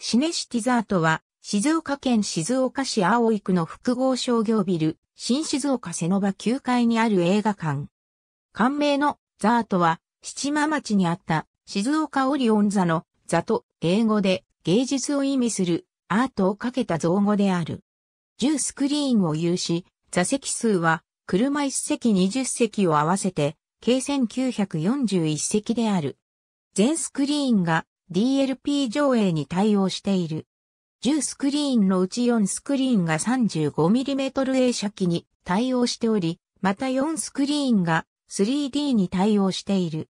シネシティザートは、静岡県静岡市井区の複合商業ビル、新静岡瀬の場9階にある映画館。館名のザートは、七間町にあった静岡オリオン座の座と英語で芸術を意味するアートをかけた造語である。10スクリーンを有し、座席数は車1席20席を合わせて計1941席である。全スクリーンが DLP 上映に対応している。10スクリーンのうち4スクリーンが 35mm 映写機に対応しており、また4スクリーンが 3D に対応している。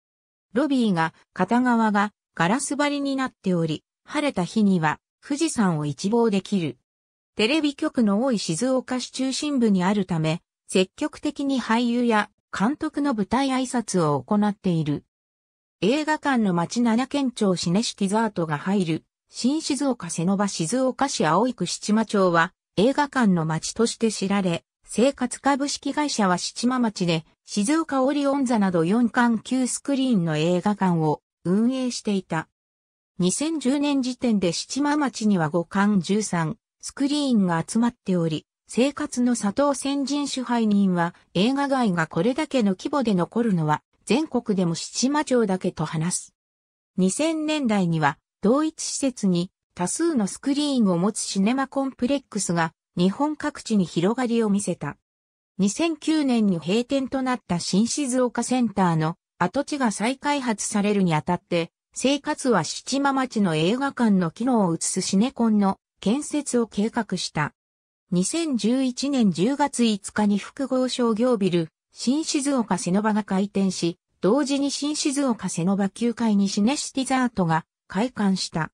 ロビーが片側がガラス張りになっており、晴れた日には富士山を一望できる。テレビ局の多い静岡市中心部にあるため、積極的に俳優や監督の舞台挨拶を行っている。映画館の町良県庁シネシティザートが入る、新静岡瀬野場静岡市青区七間町は、映画館の町として知られ、生活株式会社は七間町で、静岡オリオン座など4館級スクリーンの映画館を運営していた。2010年時点で七間町には5館13スクリーンが集まっており、生活の佐藤先人支配人は映画街がこれだけの規模で残るのは全国でも七魔町だけと話す。2000年代には同一施設に多数のスクリーンを持つシネマコンプレックスが日本各地に広がりを見せた。2009年に閉店となった新静岡センターの跡地が再開発されるにあたって、生活は七間町の映画館の機能を移すシネコンの建設を計画した。2011年10月5日に複合商業ビル、新静岡瀬ノ場が開店し、同時に新静岡瀬ノ場9階にシネシティザートが開館した。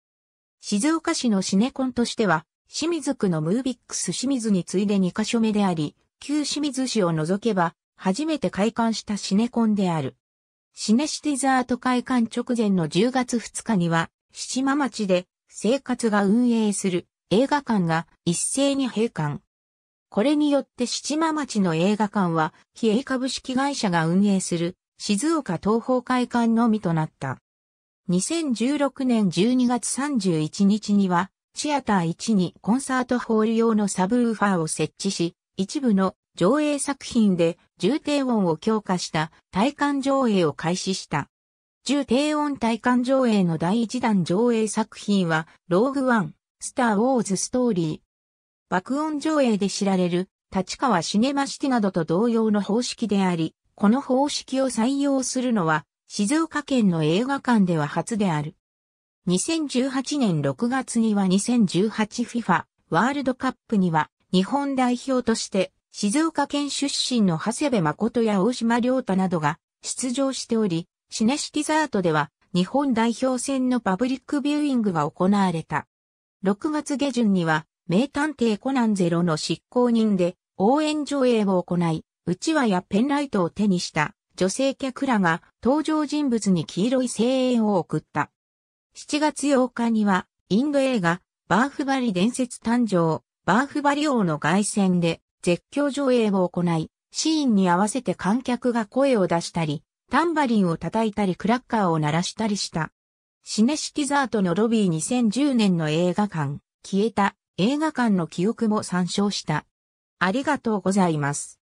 静岡市のシネコンとしては、清水区のムービックス清水に次いで2カ所目であり、旧清水市を除けば、初めて開館したシネコンである。シネシティザート開館直前の10月2日には、七間町で、生活が運営する映画館が一斉に閉館。これによって七間町の映画館は、非営株式会社が運営する静岡東方会館のみとなった。2016年12月31日には、シアター1にコンサートホール用のサブウーファーを設置し、一部の上映作品で重低音を強化した体感上映を開始した。重低音体感上映の第一弾上映作品は、ローグワン、スター・ウォーズ・ストーリー、爆音上映で知られる、立川シネマシティなどと同様の方式であり、この方式を採用するのは、静岡県の映画館では初である。2018年6月には 2018FIFA ワールドカップには日本代表として静岡県出身の長谷部誠や大島良太などが出場しており、シネシティザートでは日本代表戦のパブリックビューイングが行われた。6月下旬には名探偵コナンゼロの執行人で応援上映を行い、うちわやペンライトを手にした女性客らが登場人物に黄色い声援を送った。7月8日にはインド映画バーフバリ伝説誕生、バーフバリ王の凱旋で絶叫上映を行い、シーンに合わせて観客が声を出したり、タンバリンを叩いたりクラッカーを鳴らしたりした。シネシティザートのロビー2010年の映画館、消えた映画館の記憶も参照した。ありがとうございます。